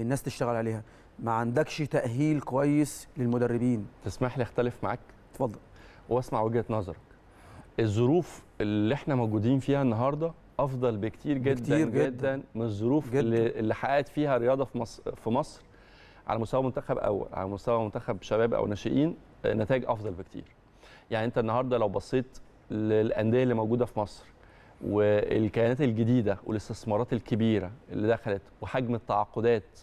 الناس تشتغل عليها ما عندكش تاهيل كويس للمدربين تسمح لي اختلف معاك اتفضل واسمع وجهه نظرك الظروف اللي احنا موجودين فيها النهارده افضل بكتير جدا بكتير جدا, جدا من الظروف جداً. اللي, اللي حققت فيها رياضه في مصر في مصر على مستوى منتخب اول على مستوى منتخب شباب او ناشئين نتائج افضل بكتير يعني انت النهارده لو بصيت للانديه اللي موجوده في مصر والكيانات الجديده والاستثمارات الكبيره اللي دخلت وحجم التعاقدات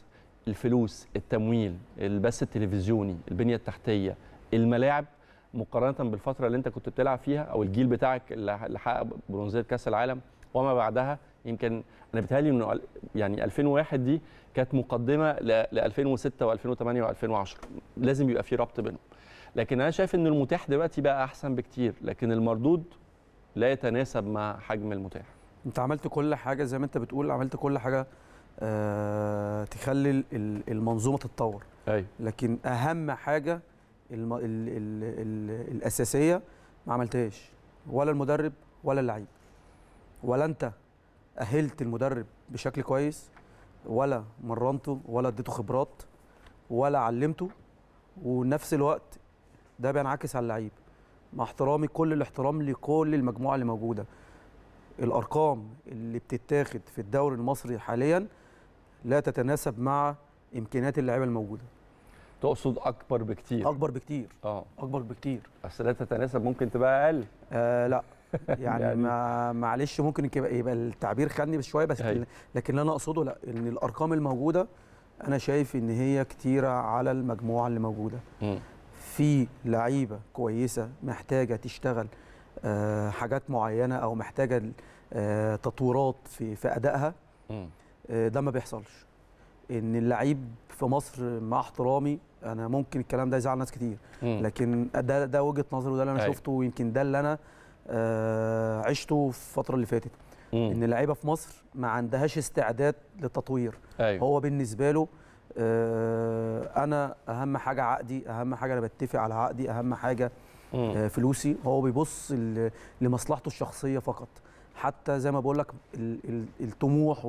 الفلوس التمويل البث التلفزيوني البنيه التحتيه الملاعب مقارنه بالفتره اللي انت كنت بتلعب فيها او الجيل بتاعك اللي حقق برونزيه كاس العالم وما بعدها يمكن انا بتهيألي انه يعني 2001 دي كانت مقدمه ل 2006 و2008 و2010 لازم يبقى في ربط بينهم لكن انا شايف ان المتاح دلوقتي بقى احسن بكتير لكن المردود لا يتناسب مع حجم المتاح انت عملت كل حاجه زي ما انت بتقول عملت كل حاجه آه تخلي المنظومه تتطور أي. أيوة. لكن اهم حاجه الم... ال... ال... ال... الاساسيه ما عملتهاش ولا المدرب ولا اللعيب ولا انت اهلت المدرب بشكل كويس ولا مرنته ولا اديته خبرات ولا علمته ونفس الوقت ده بينعكس على اللعيب مع احترامي كل الاحترام لكل المجموعه اللي موجوده الارقام اللي بتتاخد في الدوري المصري حاليا لا تتناسب مع امكانيات اللعيبه الموجوده تقصد اكبر بكتير اكبر بكتير اه اكبر بكتير بس لا تتناسب ممكن تبقى اقل آه لا يعني, يعني ما معلش ممكن يبقى التعبير خدني شويه بس هي. لكن اللي انا اقصده لا ان الارقام الموجوده انا شايف ان هي كتيره على المجموعه اللي موجوده م. في لعيبه كويسه محتاجه تشتغل آه، حاجات معينه او محتاجه آه، تطويرات في في ادائها آه، ده ما بيحصلش ان اللعيب في مصر مع احترامي انا ممكن الكلام ده يزعل ناس كتير لكن ده ده وجهه نظري وده اللي انا أيوه. شفته ويمكن ده اللي انا عشته في الفتره اللي فاتت ان اللعيبه في مصر ما عندهاش استعداد للتطوير أيوه. هو بالنسبه له آه، انا اهم حاجه عقدي اهم حاجه انا بتفق على عقدي اهم حاجه آه، فلوسي هو بيبص لمصلحته الشخصيه فقط حتى زي ما بقول لك الطموح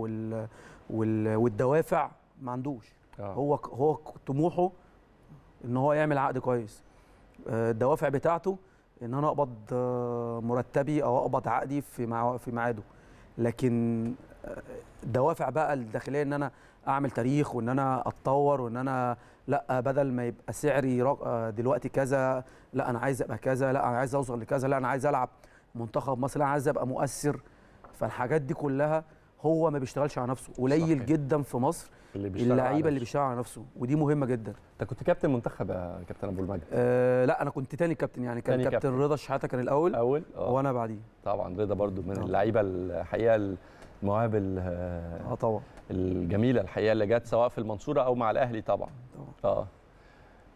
والدوافع ما عندوش آه. هو هو طموحه ان هو يعمل عقد كويس آه، الدوافع بتاعته ان انا اقبض مرتبي او اقبض عقدي في في ميعاده لكن دوافع بقى الداخليه ان انا اعمل تاريخ وان انا اتطور وان انا لا بدل ما يبقى سعري دلوقتي كذا لا انا عايز ابقى كذا لا انا عايز اوصل لكذا لا انا عايز العب منتخب مصر لا انا عايز ابقى مؤثر فالحاجات دي كلها هو ما بيشتغلش على نفسه قليل جدا في مصر اللعيبه اللي بيشتغل على نفسه ودي مهمه جدا انت كنت كابتن منتخب يا كابتن ابو المجد آه لا انا كنت تاني كابتن يعني كان كابتن رضا شحاته كان الاول اول آه. وانا بعديه طبعا رضا برضو من اللعيبه الحقيقه المواهب اه طبعا الجميله الحقيقه اللي جت سواء في المنصوره او مع الاهلي طبعا طبعا اه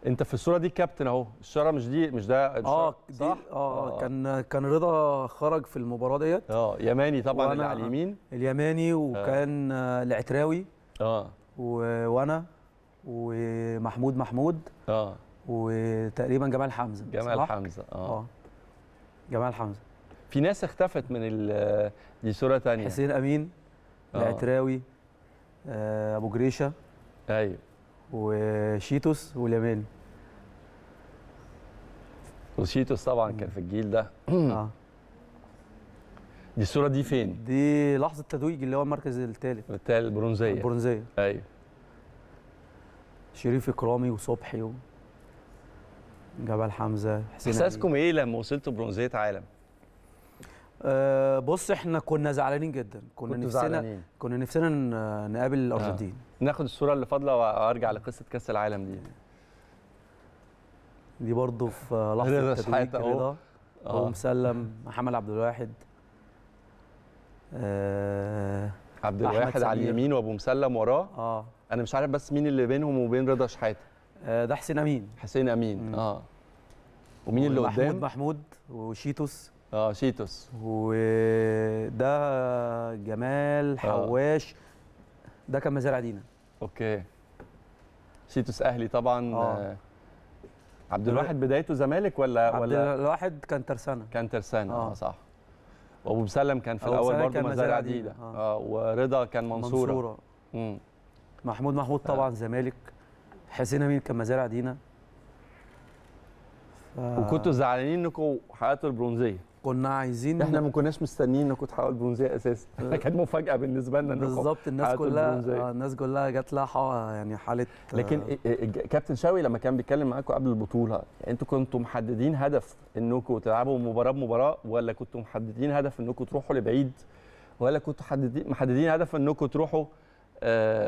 انت في الصوره دي كابتن اهو الشاره مش دي مش ده اه صح آه, اه كان كان رضا خرج في المباراه ديت اه يماني طبعا اللي على اليمين اليماني آه. وكان آه. العتراوي اه و... وانا ومحمود محمود اه وتقريبا جمال حمزه جمال صح؟ حمزه اه, آه. جمال حمزه في ناس اختفت من دي صوره ثانيه حسين امين آه. العتراوي آه، ابو جريشه ايوه وشيتوس واليمان وشيتوس طبعا كان في الجيل ده اه دي الصوره دي فين دي لحظه تتويج اللي هو المركز الثالث الثالث البرونزيه البرونزيه ايوه شريف اكرامي وصبحي و... جبل حمزه احساسكم ايه لما وصلتوا برونزيه عالم آه، بص احنا كنا زعلانين جدا كنا نفسنا زعلانين. كنا نفسنا نقابل آه. الارجنتين آه. ناخد الصوره اللي فاضله وارجع لقصه كاس العالم دي دي برضه في لحظه تدويج رضا هو آه. مسلم محمد عبد الواحد آه عبد الواحد على اليمين وابو مسلم وراه اه انا مش عارف بس مين اللي بينهم وبين رضا شحاته آه ده حسين امين حسين امين مم. اه ومين اللي قدام محمود محمود وشيتوس اه شيتوس وده جمال اه. حواش ده كان مزارع دينا اوكي شيتوس اهلي طبعا آه. آه، عبد الواحد بدايته زمالك ولا عبد ولا عبد الواحد كان ترسانه كان ترسانه اه, اه، صح وابو مسلم كان في الاول برضه مزارع دينا آه. آه. ورضا كان منصوره منصوره مم. محمود محمود طبعا آه. زمالك حسين امين كان مزارع دينا ف... وكنتوا زعلانين انكم حققتوا البرونزيه كنا عايزين احنا ما كناش مستنيين انكم تحققوا البرونزيه اساسا آه. كانت مفاجاه بالنسبه لنا بالظبط الناس كلها آه، الناس كلها جات لها يعني حاله لكن آه. كابتن شاوي لما كان بيتكلم معاكم قبل البطوله يعني انتوا كنتوا محددين هدف انكم تلعبوا مباراه بمباراه ولا كنتوا محددين هدف انكم تروحوا لبعيد ولا كنتوا محددين محددين هدف انكم تروحوا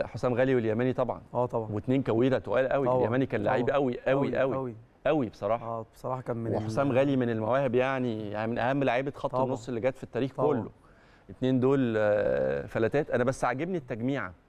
حسام غالي واليماني طبعا اه طبعا واثنين كويره تقال قوي اليماني كان لعيب قوي قوي قوي, قوي. قوي بصراحه اه بصراحه كان من وحسام غالي من المواهب يعني, يعني من اهم لعيبه خط النص اللي جت في التاريخ طبعا. كله الاثنين دول آه، فلاتات انا بس عاجبني التجميعه